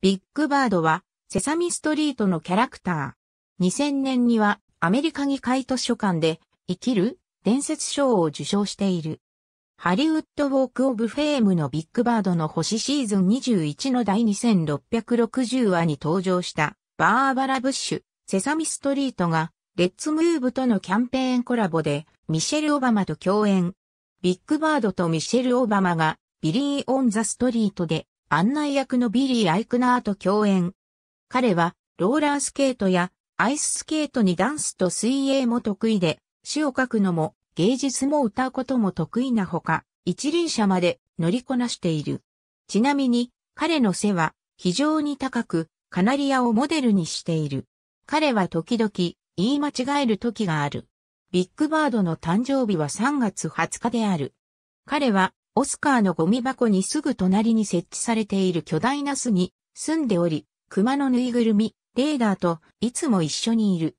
ビッグバードは、セサミストリートのキャラクター。2000年には、アメリカ議会図書館で、生きる伝説賞を受賞している。ハリウッドウォークオブフェームのビッグバードの星シーズン21の第2660話に登場したバーバラ・ブッシュ、セサミストリートがレッツムーブとのキャンペーンコラボでミシェル・オバマと共演。ビッグバードとミシェル・オバマがビリー・オン・ザ・ストリートで案内役のビリー・アイクナーと共演。彼は、ローラースケートや、アイススケートにダンスと水泳も得意で、詩を書くのも、芸術も歌うことも得意なほか、一輪車まで乗りこなしている。ちなみに、彼の背は非常に高く、カナリアをモデルにしている。彼は時々言い間違える時がある。ビッグバードの誕生日は3月20日である。彼はオスカーのゴミ箱にすぐ隣に設置されている巨大な巣に住んでおり、熊のぬいぐるみ、レーダーといつも一緒にいる。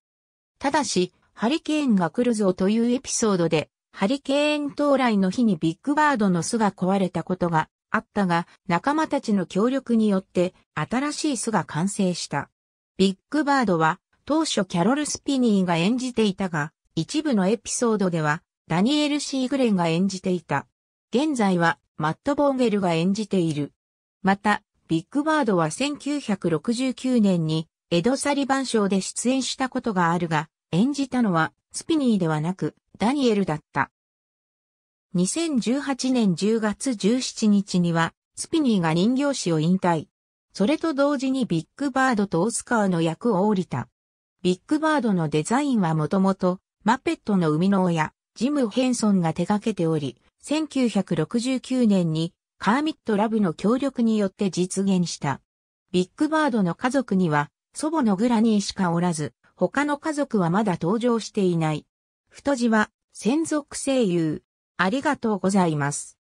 ただし、ハリケーンが来るぞというエピソードで、ハリケーン到来の日にビッグバードの巣が壊れたことがあったが、仲間たちの協力によって新しい巣が完成した。ビッグバードは当初キャロル・スピニーが演じていたが、一部のエピソードではダニエル・シーグレンが演じていた。現在はマット・ボーゲルが演じている。また、ビッグバードは1969年にエド・サリバン賞で出演したことがあるが、演じたのはスピニーではなくダニエルだった。2018年10月17日にはスピニーが人形師を引退。それと同時にビッグバードとオスカーの役を降りた。ビッグバードのデザインはもともとマペットの生みの親、ジム・ヘンソンが手掛けており、1969年にカーミット・ラブの協力によって実現した。ビッグバードの家族には祖母のグラニーしかおらず、他の家族はまだ登場していない。太字は専属声優。ありがとうございます。